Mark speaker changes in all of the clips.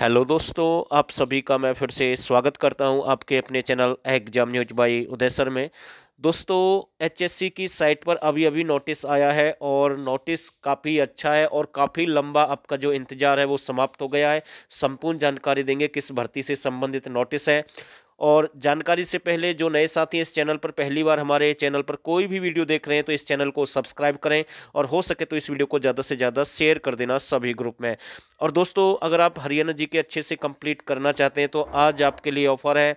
Speaker 1: hello दोस्तों आप सभी का मैं फिर से स्वागत करता हूं आपके अपने channel exam news by Uday sir में दोस्तों एचएससी की साइट पर अभी अभी नोटिस आया है और नोटिस काफ़ी अच्छा है और काफ़ी लंबा आपका जो इंतज़ार है वो समाप्त हो गया है संपूर्ण जानकारी देंगे किस भर्ती से संबंधित नोटिस है और जानकारी से पहले जो नए साथी इस चैनल पर पहली बार हमारे चैनल पर कोई भी वीडियो देख रहे हैं तो इस चैनल को सब्सक्राइब करें और हो सके तो इस वीडियो को ज़्यादा से ज़्यादा शेयर कर देना सभी ग्रुप में और दोस्तों अगर आप हरियाणा जी के अच्छे से कंप्लीट करना चाहते हैं तो आज आपके लिए ऑफर है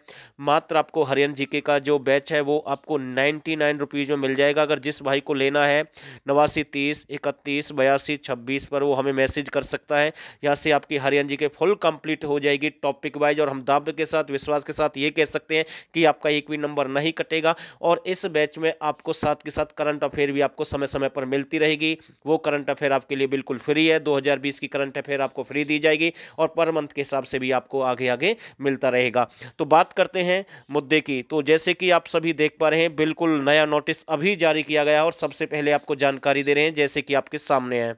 Speaker 1: मात्र आपको हरियाणा जी का जो बैच है वो आपको नाइन्टी नाइन रुपीज़ में मिल जाएगा अगर जिस भाई को लेना है नवासी तीस इकतीस बयासी छब्बीस पर वो हमें मैसेज कर सकता है यहाँ से आपकी हरियाणा जी के फुल कंप्लीट हो जाएगी टॉपिक वाइज और हम दाब के साथ विश्वास के साथ ये ये कह सकते हैं कि आपका एक भी नंबर नहीं कटेगा और इस बैच में आपको साथ के साथ करंट अफेयर भी आपको समय समय पर मिलती रहेगी वो करंट अफेयर आपके लिए बिल्कुल फ्री है 2020 की करंट अफेयर आपको फ्री दी जाएगी और पर मंथ के हिसाब से भी आपको आगे आगे मिलता रहेगा तो बात करते हैं मुद्दे की तो जैसे कि आप सभी देख पा रहे हैं बिल्कुल नया नोटिस अभी जारी किया गया और सबसे पहले आपको जानकारी दे रहे हैं जैसे कि आपके सामने है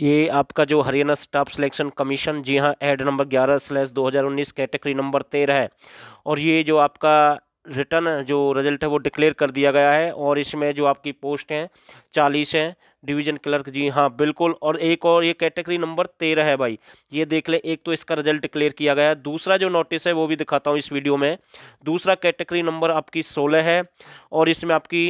Speaker 1: ये आपका जो हरियाणा स्टाफ सिलेक्शन कमीशन जी हाँ एड नंबर ग्यारह स्लैश दो हज़ार उन्नीस कैटेगरी नंबर तेरह है और ये जो आपका रिटर्न जो रिजल्ट है वो डिक्लेयर कर दिया गया है और इसमें जो आपकी पोस्ट हैं चालीस हैं डिवीजन क्लर्क जी हाँ बिल्कुल और एक और ये कैटेगरी नंबर तेरह है भाई ये देख ले एक तो इसका रिजल्ट डिक्लेयर किया गया है दूसरा जो नोटिस है वो भी दिखाता हूँ इस वीडियो में दूसरा कैटेगरी नंबर आपकी सोलह है और इसमें आपकी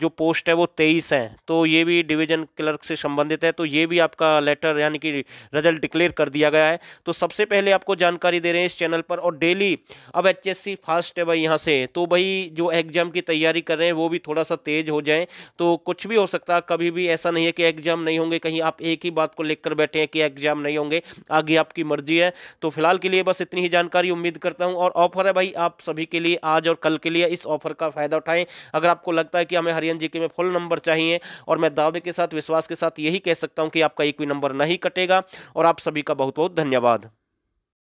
Speaker 1: जो पोस्ट है वो तेईस है तो ये भी डिवीजन क्लर्क से संबंधित है तो ये भी आपका लेटर यानी कि रिजल्ट डिक्लेयर कर दिया गया है तो सबसे पहले आपको जानकारी दे रहे हैं इस चैनल पर और डेली अब एच फास्ट है भाई यहाँ से तो भाई जो एग्जाम की तैयारी कर रहे हैं वो भी थोड़ा सा तेज हो जाए तो कुछ भी हो सकता है कभी भी ऐसा नहीं है कि एग्जाम नहीं होंगे कहीं आप एक ही बात को लेकर बैठे हैं कि एग्जाम नहीं होंगे आगे आपकी मर्जी है तो फिलहाल के लिए बस इतनी ही जानकारी उम्मीद करता हूँ और ऑफर है भाई आप सभी के लिए आज और कल के लिए इस ऑफर का फायदा उठाएं अगर आपको लगता है कि हमें आर्यन जी के में फुल नंबर चाहिए और मैं दावे के साथ विश्वास के साथ यही कह सकता हूँ कि आपका एक भी नंबर नहीं कटेगा और आप सभी का बहुत बहुत धन्यवाद